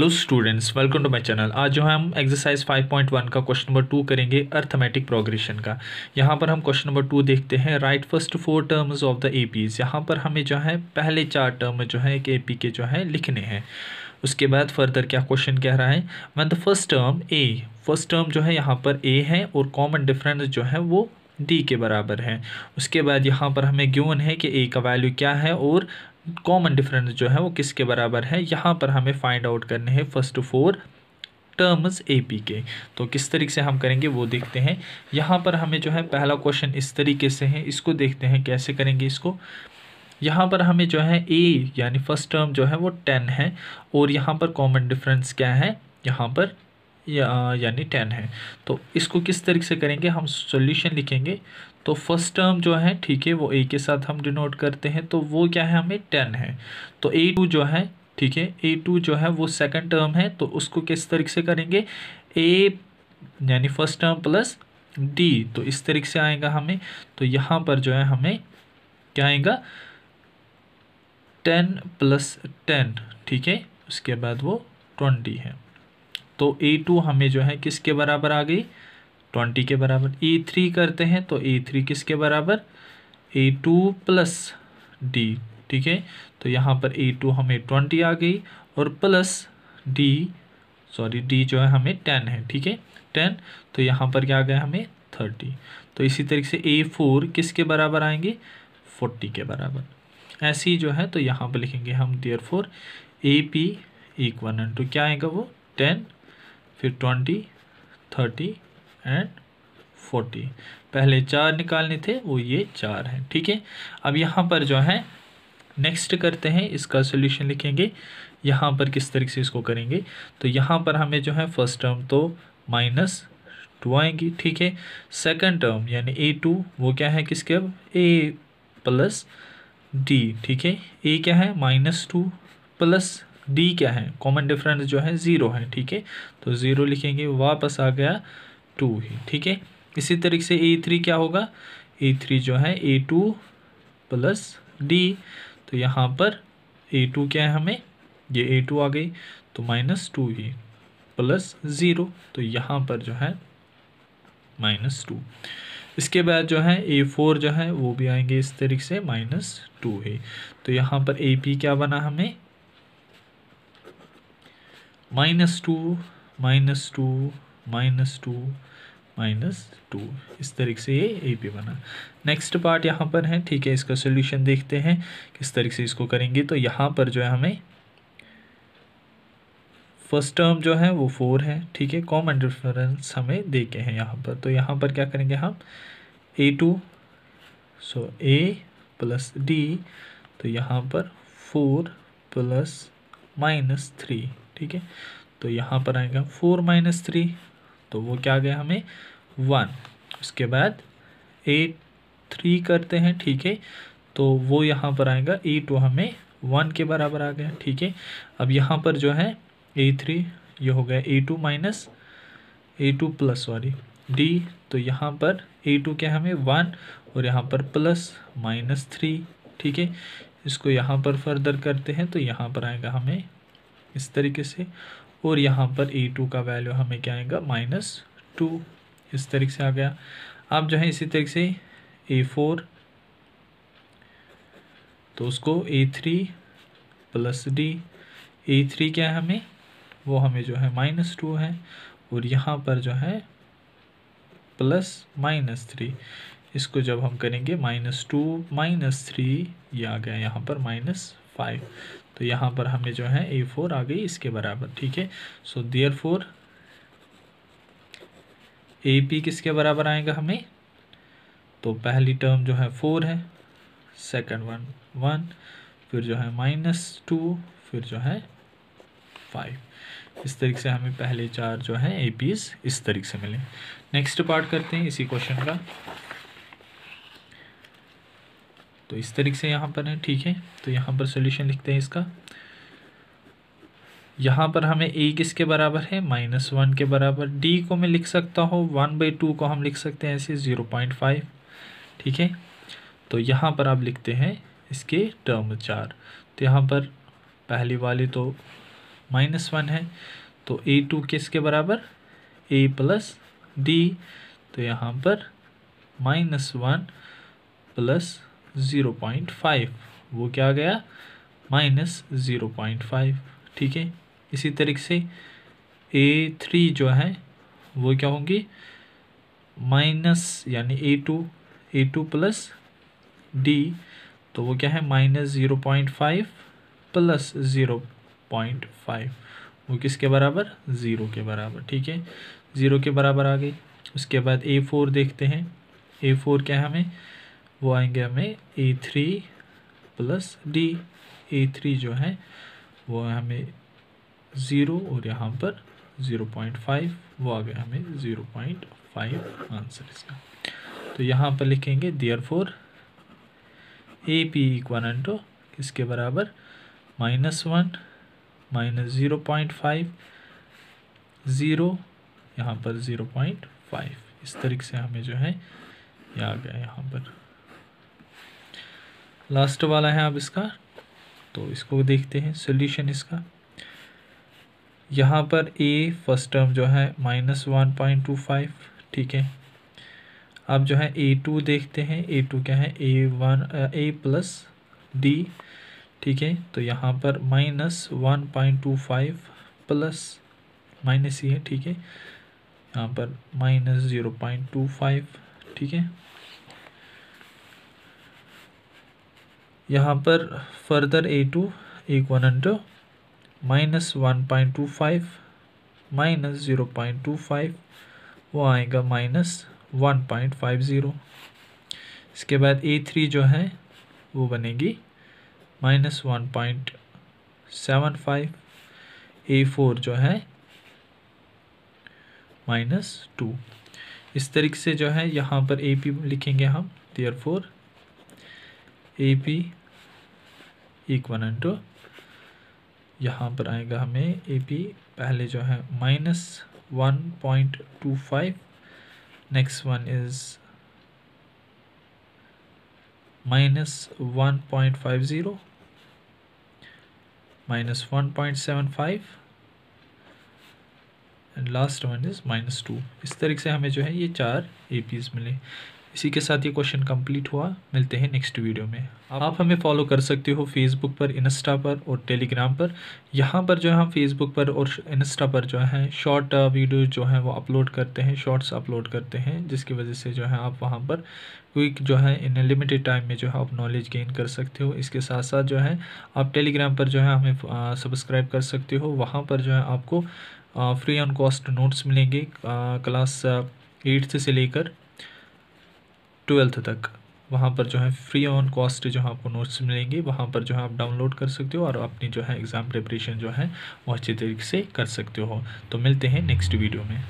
hello students welcome to my channel आज जो है हम एक्सरसाइज 5.1 का क्वेश्चन नंबर टू करेंगे अर्थमेटिक प्रोग्रेशन का यहाँ पर हम क्वेश्चन नंबर टू देखते हैं right first four terms of the APs यहाँ पर हमें जो है पहले चार टर्म जो है एक एपी के जो है लिखने हैं उसके बाद फर्दर क्या क्वेश्चन कह रहा है मैं the first term a first term जो है यहाँ पर ए है और कॉमन डिफरेंस जो है वो डी के बराबर है उसके बाद यहाँ पर हमें ग्यून है कि ए का वैल्यू क्या है और कॉमन डिफरेंस जो है वो किसके बराबर है यहाँ पर हमें फाइंड आउट करने हैं first two four terms A P के तो किस तरीके से हम करेंगे वो देखते हैं यहाँ पर हमें जो है पहला क्वेश्चन इस तरीके से है इसको देखते हैं कैसे करेंगे इसको यहाँ पर हमें जो है ए यानी फर्स्ट टर्म जो है वो टेन है और यहाँ पर कॉमन डिफरेंस क्या है यहाँ पर या यानी टेन है तो इसको किस तरीके से करेंगे हम सॉल्यूशन लिखेंगे तो फर्स्ट टर्म जो है ठीक है वो ए के साथ हम डिनोट करते हैं तो वो क्या है हमें टेन है तो ए टू जो है ठीक है ए टू जो है वो सेकंड टर्म है तो उसको किस तरीके से करेंगे ए यानी फर्स्ट टर्म प्लस डी तो इस तरीके से आएगा हमें तो यहाँ पर जो है हमें क्या आएगा टेन प्लस टेन ठीक है उसके बाद वो ट्वेंटी है तो ए टू हमें जो है किसके बराबर आ गई ट्वेंटी के बराबर ए थ्री करते हैं तो ए थ्री किसके बराबर ए टू प्लस डी ठीक है तो यहाँ पर ए टू हमें ट्वेंटी आ गई और प्लस डी सॉरी डी जो है हमें टेन है ठीक है टेन तो यहाँ पर क्या आ गया हमें थर्टी तो इसी तरीके से ए फोर किसके बराबर आएंगे फोर्टी के बराबर ऐसी जो है तो यहाँ पर लिखेंगे हम therefore A P equal to क्या आएगा वो टेन फिर ट्वेंटी थर्टी एंड फोर्टी पहले चार निकालने थे वो ये चार हैं ठीक है अब यहाँ पर जो है नेक्स्ट करते हैं इसका सोल्यूशन लिखेंगे यहाँ पर किस तरीके से इसको करेंगे तो यहाँ पर हमें जो है फर्स्ट टर्म तो माइनस टू आएंगी ठीक है सेकंड टर्म यानी ए टू वो क्या है किसके अब ए प्लस डी ठीक है ए क्या है माइनस टू प्लस डी क्या है कॉमन डिफरेंस जो है ज़ीरो है ठीक है तो ज़ीरो लिखेंगे वापस आ गया टू ही ठीक है इसी तरीके से ए थ्री क्या होगा ए थ्री जो है ए टू प्लस डी तो यहाँ पर ए टू क्या है हमें ये ए टू आ गई तो माइनस टू ही प्लस ज़ीरो तो यहाँ पर जो है माइनस टू इसके बाद जो है ए फोर जो है वो भी आएंगे इस तरीके से माइनस टू है तो यहाँ पर ए पी क्या बना हमें minus two minus two minus two minus two इस तरीके से ये ए पी बना नेक्स्ट पार्ट यहाँ पर है ठीक है इसका सोल्यूशन देखते हैं किस तरीके से इसको करेंगे तो यहाँ पर जो है हमें फर्स्ट टर्म जो है वो फोर है ठीक है कॉमन डिफरेंस हमें देखे हैं यहाँ पर तो यहाँ पर क्या करेंगे हम a two so a plus d तो यहाँ पर फोर प्लस माइनस थ्री ठीक है तो यहाँ पर आएगा फोर माइनस थ्री तो वो क्या गया हमें वन उसके बाद एट थ्री करते हैं ठीक है तो वो यहाँ पर आएगा ए टू हमें वन के बराबर आ गया ठीक है अब यहाँ पर जो है ए थ्री ये हो गया a two minus a two plus sorry d तो यहाँ पर ए टू के हमें वन और यहाँ पर प्लस माइनस थ्री ठीक है इसको यहाँ पर फर्दर करते हैं तो यहाँ पर आएगा हमें इस तरीके से और यहाँ पर ए टू का वैल्यू हमें क्या आएगा माइनस टू इस तरीके से आ गया आप जो है इसी तरीके से ए फोर तो उसको a three plus d a three क्या है हमें वो हमें जो है माइनस टू है और यहाँ पर जो है प्लस माइनस थ्री इसको जब हम करेंगे माइनस टू माइनस थ्री ये आ गया यहाँ पर माइनस फाइव तो यहाँ पर हमें जो है ए फोर आ गई इसके बराबर ठीक है so therefore A P किसके बराबर आएगा हमें तो पहली टर्म जो है फोर है सेकंड वन वन फिर जो है माइनस टू फिर जो है फाइव इस तरीके से हमें पहले चार जो है ए पीज इस तरीके से मिले नेक्स्ट पार्ट करते हैं इसी क्वेश्चन का तो इस तरीके से यहाँ पर है ठीक है तो यहाँ पर सोल्यूशन लिखते हैं इसका यहाँ पर हमें ए किसके बराबर है माइनस वन के बराबर डी को मैं लिख सकता हूँ वन बाई टू को हम लिख सकते हैं ऐसे ज़ीरो पॉइंट फाइव ठीक है तो यहाँ पर आप लिखते हैं इसके टर्म चार तो यहाँ पर पहली वाली तो माइनस वन है तो ए टू किसके बराबर ए प्लस डी तो यहाँ पर minus one plus zero point five वो क्या आ गया माइनस ज़ीरो पॉइंट फाइव ठीक है इसी तरीके से ए थ्री जो है वो क्या होंगी माइनस यानी a two a two plus d तो वो क्या है minus zero point five plus zero point five वो किसके बराबर ज़ीरो के बराबर ठीक है ज़ीरो के बराबर आ गई उसके बाद ए फोर देखते हैं ए फोर क्या है हमें वो आएंगे हमें a three plus d a three जो है वो हमें ज़ीरो और यहाँ पर ज़ीरो पॉइंट फाइव वो आ गया हमें ज़ीरो पॉइंट फाइव आंसर इसका तो यहाँ पर लिखेंगे दियर फोर ए पी इक्वानटो किसके बराबर minus one minus zero point five zero यहाँ पर ज़ीरो पॉइंट फाइव इस तरीके से हमें जो है ये आ गया यहाँ पर लास्ट वाला है अब इसका तो इसको देखते हैं सोल्यूशन इसका यहाँ पर ए फर्स्ट टर्म जो है minus one point two five ठीक है अब जो है ए टू देखते हैं ए टू क्या है a one a plus d ठीक है तो यहाँ पर minus one point two five plus minus ही है ठीक है यहाँ पर minus zero point two five ठीक है यहाँ पर फर्दर ए टू एक one under minus one point two five minus zero point two five वो आएगा minus one point five zero इसके बाद ए थ्री जो है वो बनेगी minus one point seven five a four जो है माइनस टू इस तरीके से जो है यहाँ पर ए पी लिखेंगे हम देयर फोर ए पी एन टू यहाँ पर आएगा हमें ए पी पहले जो है minus one point two five next one is minus one point five zero minus one point seven five and last one is minus two इस तरीके से हमें जो है ये चार ए पीज मिले इसी के साथ ये क्वेश्चन कंप्लीट हुआ मिलते हैं नेक्स्ट वीडियो में आप हमें फॉलो कर सकते हो फेसबुक पर इंस्टा पर और टेलीग्राम पर यहाँ पर जो है हम फेसबुक पर और इंस्टा पर जो है शॉर्ट वीडियो जो है वो अपलोड करते हैं शॉर्ट्स अपलोड करते हैं जिसकी वजह से जो है आप वहाँ पर क्विक जो है इन लिमिटेड टाइम में जो है आप नॉलेज गेन कर सकते हो इसके साथ साथ जो है आप टेलीग्राम पर जो है हमें सब्सक्राइब uh, कर सकते हो वहाँ पर जो है आपको फ्री ऑन कॉस्ट नोट्स मिलेंगे क्लास uh, एट्थ uh, से लेकर ट्वेल्थ तक वहाँ पर जो है फ्री ऑन कॉस्ट जो है आपको नोट्स मिलेंगी वहाँ पर जो है आप डाउनलोड कर सकते हो और अपनी जो है एग्ज़ाम प्रिपरेशन जो है वो अच्छे तरीके से कर सकते हो तो मिलते हैं नेक्स्ट वीडियो में